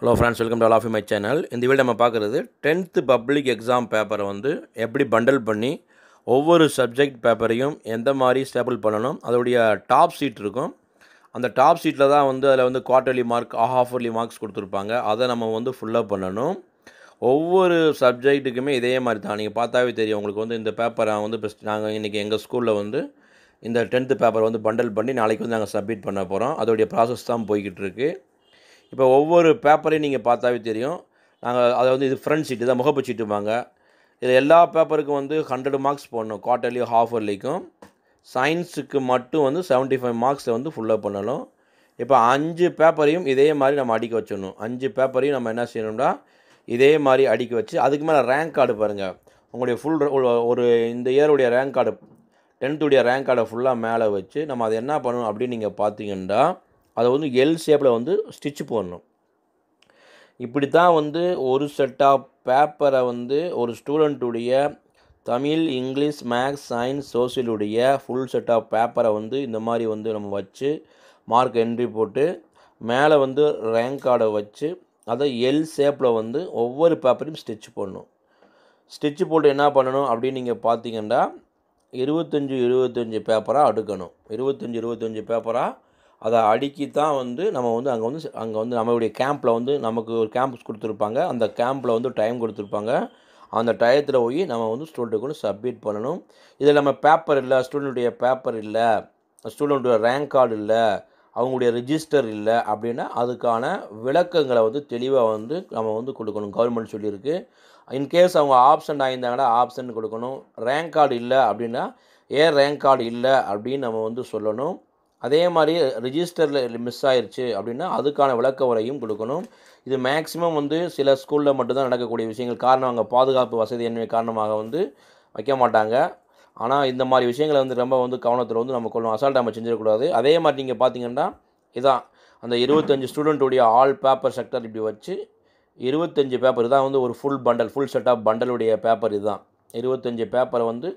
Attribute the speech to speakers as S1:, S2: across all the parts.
S1: hello friends welcome to all of my channel இந்த video நம்ம பார்க்குறது டென்த்து பப்ளிக் எக்ஸாம் பேப்பரை வந்து எப்படி பண்டில் பண்ணி ஒவ்வொரு சப்ஜெக்ட் பேப்பரையும் எந்த மாதிரி ஸ்டேபிள் பண்ணணும் அதோடைய டாப் சீட் இருக்கும் அந்த டாப் சீட்டில் தான் வந்து அதில் வந்து குவார்ட்டர்லி மார்க் ஹாஃபர்லி மார்க்ஸ் கொடுத்துருப்பாங்க அதை நம்ம வந்து ஃபுல்லாக பண்ணணும் ஒவ்வொரு சப்ஜெக்ட்டுக்குமே இதே மாதிரி தான் நீங்கள் பார்த்தாவே தெரியும் உங்களுக்கு வந்து இந்த பேப்பரை வந்து பெஸ்ட் நாங்கள் இன்றைக்கி எங்கள் ஸ்கூலில் வந்து இந்த டென்த்து பேப்பரை வந்து பண்டில் பண்ணி நாளைக்கு வந்து நாங்கள் சப்மிட் பண்ண போகிறோம் அதோடைய ப்ராசஸ் தான் போய்கிட்டு இருக்குது இப்போ ஒவ்வொரு பேப்பரையும் நீங்கள் பார்த்தாவே தெரியும் நாங்கள் அதை வந்து இது ஃப்ரண்ட் சீட்டு தான் முகப்பு சீட்டுவாங்க இதில் எல்லா பேப்பருக்கும் வந்து ஹண்ட்ரட் மார்க்ஸ் போடணும் குவார்ட்டர்லி இயர்லிக்கும் சயின்ஸுக்கு மட்டும் வந்து செவன்ட்டி ஃபைவ் மார்க்ஸில் வந்து ஃபுல்லாக பண்ணணும் இப்போ அஞ்சு பேப்பரையும் இதே மாதிரி நம்ம அடிக்க வச்சிடணும் அஞ்சு பேப்பரையும் நம்ம என்ன செய்யணும்னா இதே மாதிரி அடிக்க வச்சு அதுக்கு மேலே ரேங்க் கார்டு பாருங்கள் உங்களுடைய ஃபுல் ஒரு இந்த இயருடைய ரேங்க் கார்டு டென்த்துடைய ரேங்க் கார்டை ஃபுல்லாக மேலே வச்சு நம்ம அதை என்ன பண்ணணும் அப்படின்னு நீங்கள் பார்த்தீங்கன்னா அதை வந்து எல் ஷேப்பில் வந்து ஸ்டிச்சு போடணும் இப்படி தான் வந்து ஒரு செட் ஆஃப் பேப்பரை வந்து ஒரு ஸ்டூடெண்ட்டுடைய தமிழ் இங்கிலீஷ் மேக்ஸ் சயின்ஸ் சோசியலுடைய ஃபுல் செட் ஆஃப் பேப்பரை வந்து இந்த மாதிரி வந்து நம்ம வச்சு மார்க் என்ட்ரி போட்டு மேலே வந்து ரேங்க் கார்டை வச்சு அதை எல் ஷேப்பில் வந்து ஒவ்வொரு பேப்பரையும் ஸ்டிச் பண்ணணும் ஸ்டிச்சு போட்டு என்ன பண்ணணும் அப்படின்னு நீங்கள் பார்த்தீங்கன்னா இருபத்தஞ்சி இருபத்தஞ்சி பேப்பராக அடுக்கணும் இருபத்தஞ்சி இருபத்தஞ்சி பேப்பராக அதை அடுக்கி தான் வந்து நம்ம வந்து அங்கே வந்து அங்கே வந்து நம்மளுடைய கேம்பில் வந்து நமக்கு ஒரு கேம்ப்ஸ் கொடுத்துருப்பாங்க அந்த கேம்பில் வந்து டைம் கொடுத்துருப்பாங்க அந்த டயத்தில் போய் நம்ம வந்து ஸ்டூடெண்ட்டுக்கு வந்து சப்மிட் பண்ணணும் இதில் நம்ம பேப்பர் இல்லை ஸ்டூடெண்ட்டுடைய பேப்பர் இல்லை ஸ்டூடெண்ட்டுடைய ரேங்க் கார்டு இல்லை அவங்களுடைய ரிஜிஸ்டர் இல்லை அப்படின்னா அதுக்கான விளக்கங்களை வந்து தெளிவாக வந்து நம்ம வந்து கொடுக்கணும் கவர்மெண்ட் சொல்லியிருக்கு இன்கேஸ் அவங்க ஆப்ஷன் ஆகியிருந்தாங்கன்னா ஆப்ஷன் கொடுக்கணும் ரேங்க் கார்டு இல்லை அப்படின்னா ஏன் ரேங்க் கார்டு இல்லை அப்படின்னு நம்ம வந்து சொல்லணும் அதே மாதிரி ரிஜிஸ்டரில் மிஸ் ஆயிடுச்சு அப்படின்னா அதுக்கான விளக்க உரையும் கொடுக்கணும் இது மேக்ஸிமம் வந்து சில ஸ்கூலில் மட்டும்தான் நடக்கக்கூடிய விஷயங்கள் காரணம் அங்கே பாதுகாப்பு வசதி என்ன காரணமாக வந்து வைக்க மாட்டாங்க ஆனால் இந்த மாதிரி விஷயங்களை வந்து ரொம்ப வந்து கவனத்தில் வந்து நம்ம கொள்ளும் அசால்ட் நம்ம செஞ்சிடக்கூடாது அதே மாதிரி நீங்கள் பார்த்தீங்கன்னா இதான் அந்த இருபத்தஞ்சு ஸ்டூடெண்ட்டுடைய ஆல் பேப்பர் செக்டர் இப்படி வச்சு இருபத்தஞ்சு பேப்பர் தான் வந்து ஒரு full bundle full set of பண்டலுடைய பேப்பர் இதுதான் இருபத்தஞ்சு பேப்பரை வந்து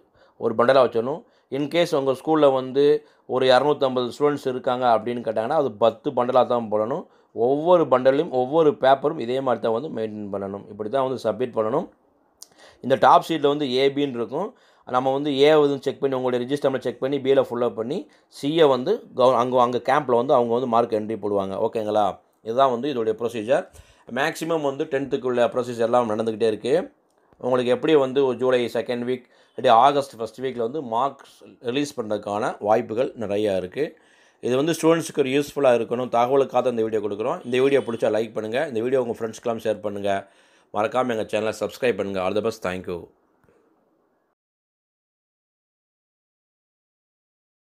S1: ஒரு பண்டலாக வச்சிடணும் இன்கேஸ் உங்கள் ஸ்கூலில் வந்து ஒரு இரநூத்தம்பது ஸ்டூடெண்ட்ஸ் இருக்காங்க அப்படின்னு கேட்டாங்கன்னா அது பத்து பண்டலாக தான் போடணும் ஒவ்வொரு பண்டலையும் ஒவ்வொரு பேப்பரும் இதே மாதிரி தான் வந்து மெயின்டைன் பண்ணணும் இப்படி தான் வந்து சப்மிட் பண்ணணும் இந்த டாப் ஷீட்டில் வந்து ஏபின்னு இருக்கும் நம்ம வந்து ஏ வந்து செக் பண்ணி உங்களுடைய ரிஜிஸ்டரில் செக் பண்ணி பியில் ஃபுல்லப் பண்ணி சிஏ வந்து கவு அங்கே அங்கே கேம்பில் வந்து அவங்க வந்து மார்க் என்ட்ரி போடுவாங்க ஓகேங்களா இதுதான் வந்து இதோடைய ப்ரொசீஜர் மேக்ஸிமம் வந்து டென்த்துக்குள்ள ப்ரொசீஜர்லாம் நடந்துக்கிட்டே இருக்குது உங்களுக்கு எப்படி வந்து ஒரு ஜூலை செகண்ட் வீக் இப்படி ஆகஸ்ட் ஃபஸ்ட் வீக்கில் வந்து மார்க்ஸ் ரிலீஸ் பண்ணுறதுக்கான வாய்ப்புகள் நிறையா இருக்குது இது வந்து ஸ்டூடெண்ட்ஸுக்கு ஒரு யூஸ்ஃபுல்லாக இருக்கணும் தகவலுக்காக இந்த வீடியோ கொடுக்குறோம் இந்த வீடியோ பிடிச்சா லைக் பண்ணுங்கள் இந்த வீடியோ உங்கள் ஃப்ரெண்ட்ஸ்க்கெலாம் ஷேர் பண்ணுங்கள் மறக்காமல் எங்கள் சேனலை சப்ஸ்கிரைப் பண்ணுங்கள் ஆல் த பெஸ்ட் தேங்க்யூ